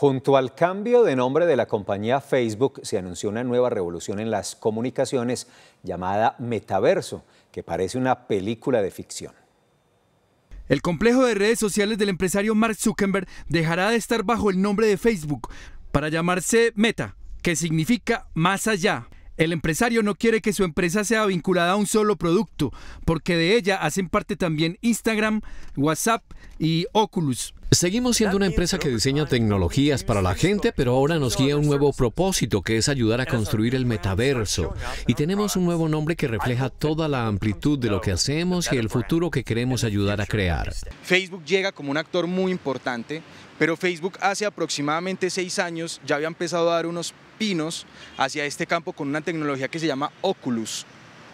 Junto al cambio de nombre de la compañía Facebook, se anunció una nueva revolución en las comunicaciones llamada Metaverso, que parece una película de ficción. El complejo de redes sociales del empresario Mark Zuckerberg dejará de estar bajo el nombre de Facebook para llamarse Meta, que significa más allá. El empresario no quiere que su empresa sea vinculada a un solo producto, porque de ella hacen parte también Instagram, WhatsApp y Oculus. Seguimos siendo una empresa que diseña tecnologías para la gente, pero ahora nos guía un nuevo propósito que es ayudar a construir el metaverso. Y tenemos un nuevo nombre que refleja toda la amplitud de lo que hacemos y el futuro que queremos ayudar a crear. Facebook llega como un actor muy importante, pero Facebook hace aproximadamente seis años ya había empezado a dar unos pinos hacia este campo con una tecnología que se llama Oculus.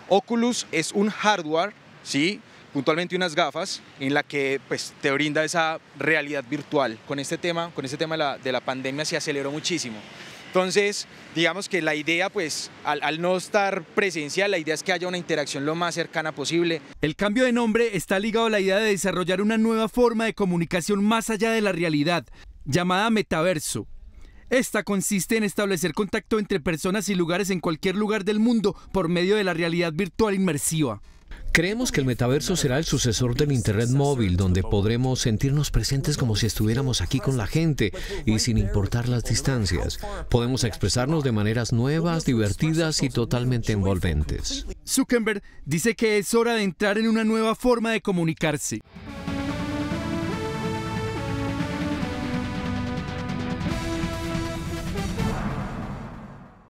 Oculus es un hardware, ¿sí? puntualmente unas gafas en la que pues, te brinda esa realidad virtual. Con este tema, con este tema de la, pandemia se aceleró muchísimo. Entonces, digamos que la idea, pues, al, no estar presencial, la idea es que haya una interacción lo más cercana posible. El cambio de nombre está ligado a la idea de desarrollar una nueva forma de comunicación más allá de la realidad, llamada metaverso. Esta consiste en establecer contacto entre personas y lugares en cualquier lugar del mundo por medio de la realidad virtual inmersiva. Creemos que el metaverso será el sucesor del Internet móvil, donde podremos sentirnos presentes como si estuviéramos aquí con la gente y sin importar las distancias. Podemos expresarnos de maneras nuevas, divertidas y totalmente envolventes. Zuckerberg dice que es hora de entrar en una nueva forma de comunicarse.